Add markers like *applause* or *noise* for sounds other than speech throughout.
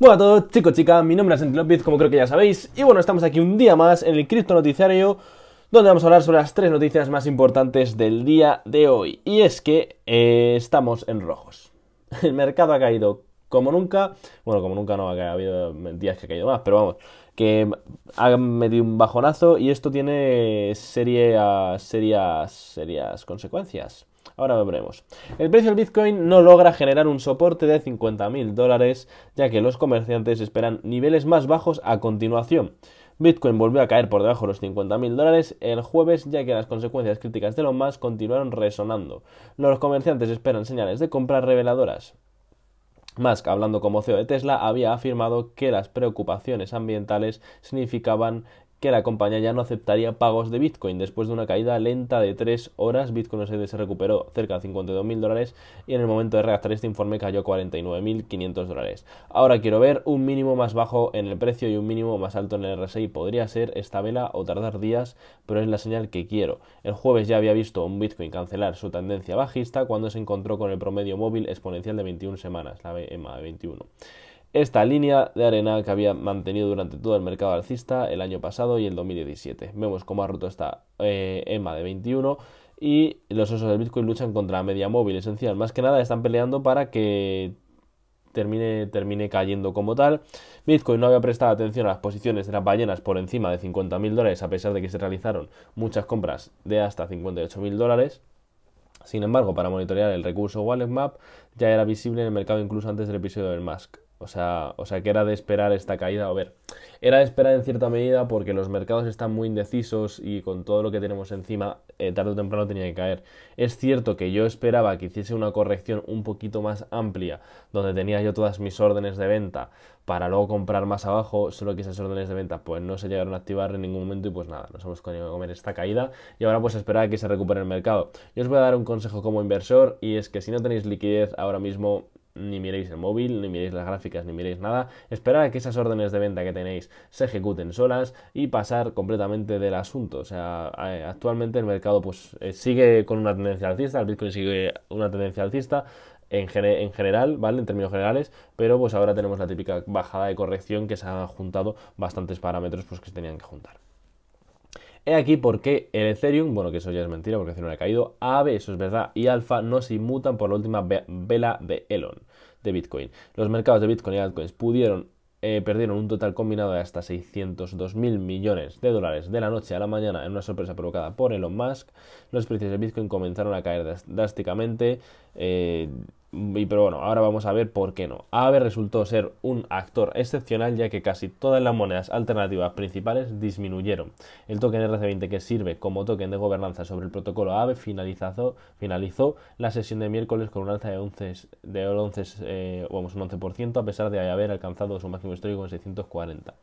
Bueno a todos, chicos, chicas, mi nombre es Santi López, como creo que ya sabéis, y bueno, estamos aquí un día más en el Cripto Noticiario, donde vamos a hablar sobre las tres noticias más importantes del día de hoy. Y es que eh, estamos en rojos. *laughs* El mercado ha caído como nunca, bueno, como nunca no ha habido días que ha caído más, pero vamos, que ha metido un bajonazo y esto tiene serias, serias, serias consecuencias. Ahora veremos. El precio del Bitcoin no logra generar un soporte de 50.000 dólares, ya que los comerciantes esperan niveles más bajos a continuación. Bitcoin volvió a caer por debajo de los 50.000 dólares el jueves, ya que las consecuencias críticas de lo más continuaron resonando. Los comerciantes esperan señales de compra reveladoras. Musk, hablando como CEO de Tesla, había afirmado que las preocupaciones ambientales significaban que la compañía ya no aceptaría pagos de Bitcoin. Después de una caída lenta de 3 horas, Bitcoin se recuperó cerca de 52.000 dólares y en el momento de redactar este informe cayó 49.500 dólares. Ahora quiero ver un mínimo más bajo en el precio y un mínimo más alto en el RSI. Podría ser esta vela o tardar días, pero es la señal que quiero. El jueves ya había visto un Bitcoin cancelar su tendencia bajista cuando se encontró con el promedio móvil exponencial de 21 semanas, la EMA de 21 esta línea de arena que había mantenido durante todo el mercado alcista el año pasado y el 2017. Vemos cómo ha roto esta eh, EMA de 21 y los osos del Bitcoin luchan contra la media móvil esencial. Más que nada están peleando para que termine, termine cayendo como tal. Bitcoin no había prestado atención a las posiciones de las ballenas por encima de 50.000 dólares a pesar de que se realizaron muchas compras de hasta 58.000 dólares. Sin embargo, para monitorear el recurso Wallet Map ya era visible en el mercado incluso antes del episodio del MASK. O sea, o sea, que era de esperar esta caída. A ver, era de esperar en cierta medida porque los mercados están muy indecisos y con todo lo que tenemos encima, eh, tarde o temprano tenía que caer. Es cierto que yo esperaba que hiciese una corrección un poquito más amplia, donde tenía yo todas mis órdenes de venta para luego comprar más abajo, solo que esas órdenes de venta pues no se llegaron a activar en ningún momento y pues nada, nos hemos a comer esta caída y ahora pues esperar a que se recupere el mercado. Yo os voy a dar un consejo como inversor y es que si no tenéis liquidez ahora mismo ni miréis el móvil, ni miréis las gráficas, ni miréis nada, esperar a que esas órdenes de venta que tenéis se ejecuten solas y pasar completamente del asunto. O sea, actualmente el mercado pues eh, sigue con una tendencia alcista, el Bitcoin sigue una tendencia alcista, en, general, ¿vale? En términos generales, pero pues ahora tenemos la típica bajada de corrección que se han juntado bastantes parámetros pues, que se tenían que juntar. He aquí porque el Ethereum, bueno, que eso ya es mentira porque Ethereum ha caído, AVE, eso es verdad, y Alfa no se inmutan por la última vela de Elon, de Bitcoin. Los mercados de Bitcoin y altcoins pudieron eh, perdieron un total combinado de hasta 602 mil millones de dólares de la noche a la mañana en una sorpresa provocada por Elon Musk. Los precios de Bitcoin comenzaron a caer drásticamente. Eh, pero bueno, ahora vamos a ver por qué no. Aave resultó ser un actor excepcional ya que casi todas las monedas alternativas principales disminuyeron. El token RC20 que sirve como token de gobernanza sobre el protocolo Aave finalizó, finalizó la sesión de miércoles con un alza de 11, de eh, vamos, un a pesar de haber alcanzado su máximo histórico en 640.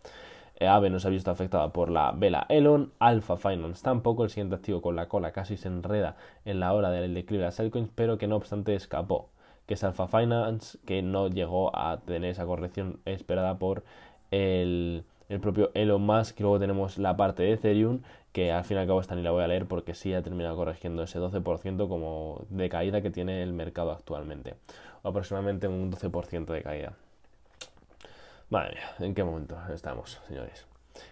Eh, AVE no se ha visto afectada por la vela Elon, Alpha Finance tampoco, el siguiente activo con la cola casi se enreda en la hora del declive de las altcoins, pero que no obstante escapó que es Alpha Finance, que no llegó a tener esa corrección esperada por el, propio Elon Musk. que luego tenemos la parte de Ethereum, que al fin y al cabo esta ni la voy a leer porque sí ha terminado corrigiendo ese 12% como de caída que tiene el mercado actualmente. aproximadamente un 12% de caída. Madre ¿en qué momento estamos, señores?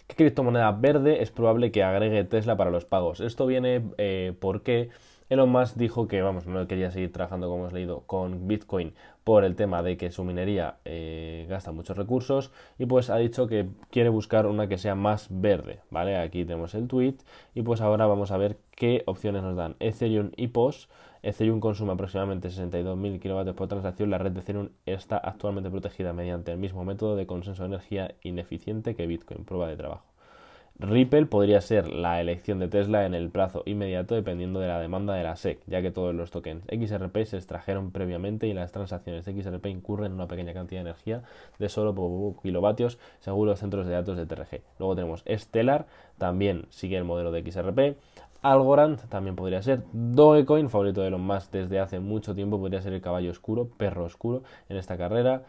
¿Qué criptomoneda verde es probable que agregue Tesla para los pagos? Esto viene eh, porque... Elon Musk dijo que, vamos, no quería seguir trabajando, como hemos leído, con Bitcoin por el tema de que su minería eh, gasta muchos recursos y pues ha dicho que quiere buscar una que sea más verde, ¿vale? Aquí tenemos el tweet y pues ahora vamos a ver qué opciones nos dan Ethereum y POS. Ethereum consume aproximadamente 62.000 kilovatios por transacción. La red de Ethereum está actualmente protegida mediante el mismo método de consenso de energía ineficiente que Bitcoin, prueba de trabajo. Ripple podría ser la elección de Tesla en el plazo inmediato dependiendo de la demanda de la SEC, ya que todos los tokens XRP se extrajeron previamente y las transacciones de XRP incurren en una pequeña cantidad de energía de solo kilovatios según los centros de datos de TRG. Luego tenemos Stellar, también sigue el modelo de XRP. Algorand también podría ser. Dogecoin, favorito de los más desde hace mucho tiempo, podría ser el caballo oscuro, perro oscuro en esta carrera,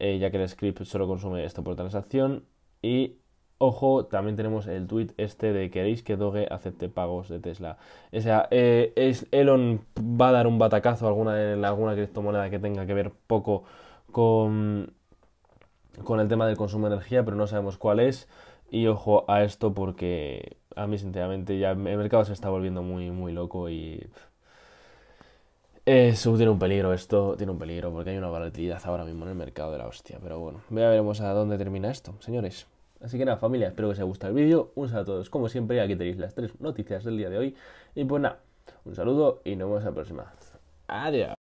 eh, ya que el script solo consume esto por transacción. Y Ojo, también tenemos el tweet este de queréis que Doge acepte pagos de Tesla. O sea, eh, Elon va a dar un batacazo alguna, en alguna criptomoneda que tenga que ver poco con, con el tema del consumo de energía, pero no sabemos cuál es. Y ojo a esto porque a mí sinceramente ya el mercado se está volviendo muy, muy loco y... Eso tiene un peligro esto, tiene un peligro porque hay una volatilidad ahora mismo en el mercado de la hostia. Pero bueno, ya veremos a dónde termina esto, señores. Así que nada, familia, espero que os haya gustado el vídeo. Un saludo a todos, como siempre. Aquí tenéis las tres noticias del día de hoy. Y pues nada, un saludo y nos vemos la próxima. Adiós.